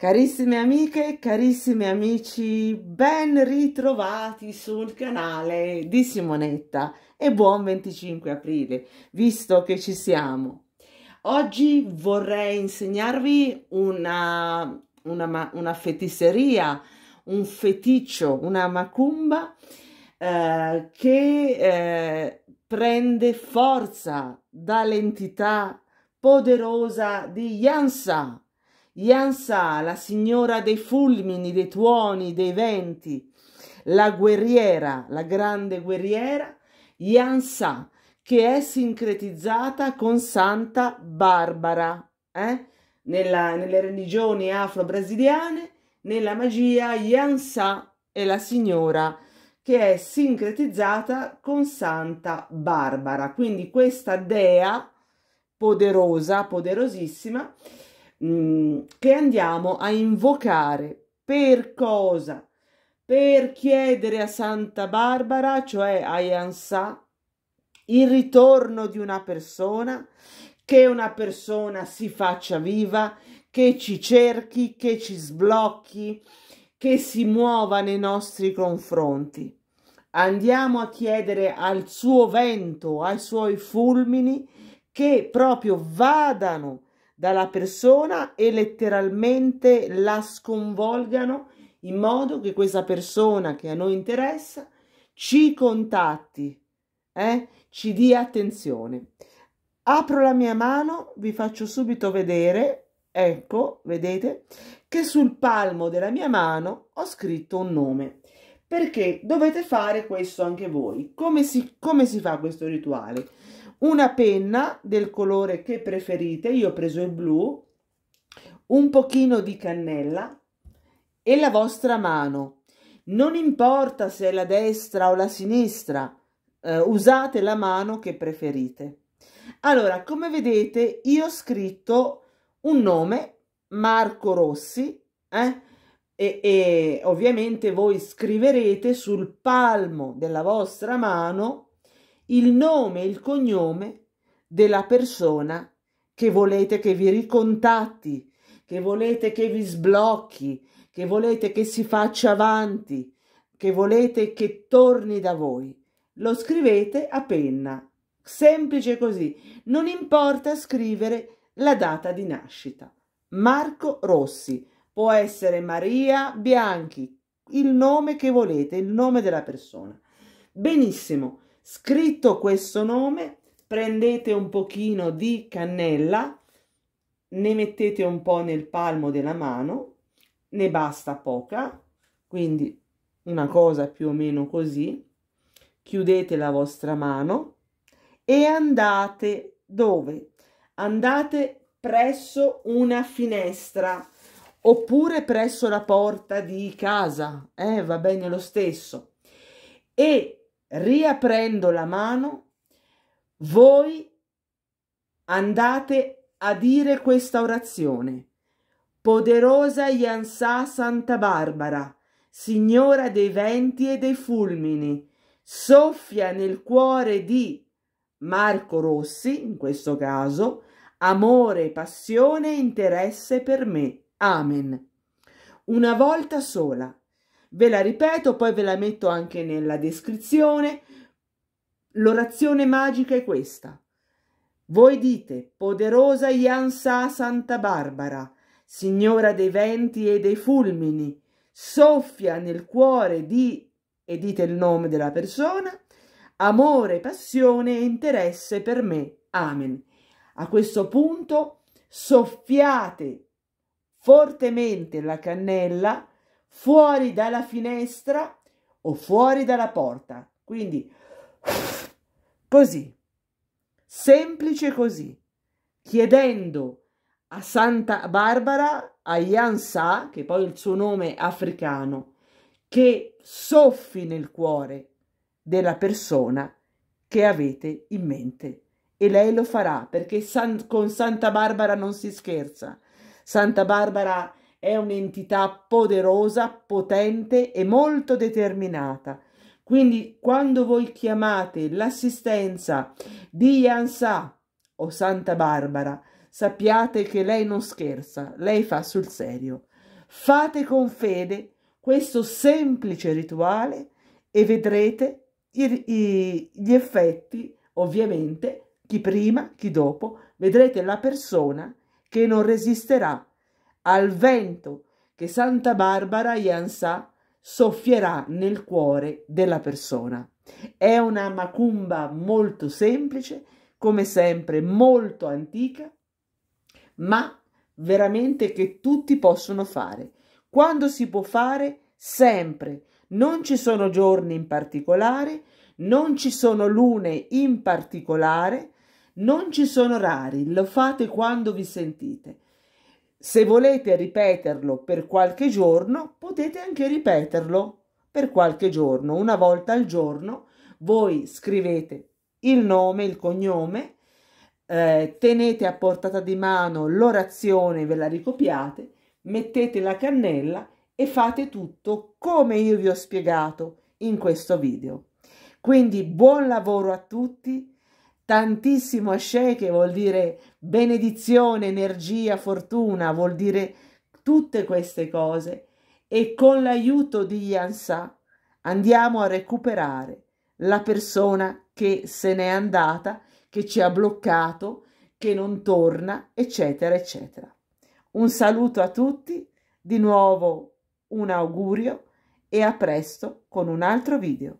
Carissime amiche, carissimi amici, ben ritrovati sul canale di Simonetta e buon 25 aprile, visto che ci siamo. Oggi vorrei insegnarvi una, una, una fetisseria, un feticcio, una macumba eh, che eh, prende forza dall'entità poderosa di Yansa Yansa, la signora dei fulmini, dei tuoni, dei venti, la guerriera, la grande guerriera, Yansa, che è sincretizzata con Santa Barbara eh? Nella, nelle religioni afro-brasiliane, nella magia Yansa è la signora che è sincretizzata con Santa Barbara, quindi questa dea poderosa, poderosissima, Mm, che andiamo a invocare per cosa? Per chiedere a Santa Barbara, cioè a Yansà, il ritorno di una persona, che una persona si faccia viva, che ci cerchi, che ci sblocchi, che si muova nei nostri confronti. Andiamo a chiedere al suo vento, ai suoi fulmini, che proprio vadano dalla persona e letteralmente la sconvolgano in modo che questa persona che a noi interessa ci contatti, eh? ci dia attenzione. Apro la mia mano, vi faccio subito vedere, ecco, vedete, che sul palmo della mia mano ho scritto un nome perché dovete fare questo anche voi. Come si, come si fa questo rituale? Una penna del colore che preferite, io ho preso il blu, un pochino di cannella e la vostra mano. Non importa se è la destra o la sinistra, eh, usate la mano che preferite. Allora, come vedete, io ho scritto un nome, Marco Rossi, eh? e, e ovviamente voi scriverete sul palmo della vostra mano il nome e il cognome della persona che volete che vi ricontatti, che volete che vi sblocchi, che volete che si faccia avanti, che volete che torni da voi. Lo scrivete a penna, semplice così, non importa scrivere la data di nascita. Marco Rossi Può essere Maria Bianchi, il nome che volete, il nome della persona. Benissimo, scritto questo nome, prendete un pochino di cannella, ne mettete un po' nel palmo della mano, ne basta poca, quindi una cosa più o meno così, chiudete la vostra mano e andate dove? Andate presso una finestra oppure presso la porta di casa, eh, va bene lo stesso. E riaprendo la mano, voi andate a dire questa orazione. Poderosa Iansà Santa Barbara, Signora dei venti e dei fulmini, soffia nel cuore di Marco Rossi, in questo caso, amore, passione e interesse per me Amen. Una volta sola. Ve la ripeto, poi ve la metto anche nella descrizione. L'orazione magica è questa. Voi dite, poderosa Iansa Santa Barbara, signora dei venti e dei fulmini, soffia nel cuore di, e dite il nome della persona, amore, passione e interesse per me. Amen. A questo punto soffiate fortemente la cannella fuori dalla finestra o fuori dalla porta. Quindi così, semplice così, chiedendo a Santa Barbara, a Yansa, che poi è il suo nome africano, che soffi nel cuore della persona che avete in mente. E lei lo farà perché San, con Santa Barbara non si scherza. Santa Barbara è un'entità poderosa, potente e molto determinata. Quindi quando voi chiamate l'assistenza di Yansa o Santa Barbara, sappiate che lei non scherza, lei fa sul serio. Fate con fede questo semplice rituale e vedrete i, i, gli effetti, ovviamente, chi prima, chi dopo, vedrete la persona che non resisterà al vento che Santa Barbara Yansà soffierà nel cuore della persona. È una macumba molto semplice, come sempre molto antica, ma veramente che tutti possono fare. Quando si può fare? Sempre. Non ci sono giorni in particolare, non ci sono lune in particolare, non ci sono rari, lo fate quando vi sentite. Se volete ripeterlo per qualche giorno, potete anche ripeterlo per qualche giorno. Una volta al giorno voi scrivete il nome, il cognome, eh, tenete a portata di mano l'orazione, ve la ricopiate, mettete la cannella e fate tutto come io vi ho spiegato in questo video. Quindi buon lavoro a tutti tantissimo asce che vuol dire benedizione, energia, fortuna, vuol dire tutte queste cose e con l'aiuto di Yansa andiamo a recuperare la persona che se n'è andata, che ci ha bloccato, che non torna, eccetera, eccetera. Un saluto a tutti, di nuovo un augurio e a presto con un altro video.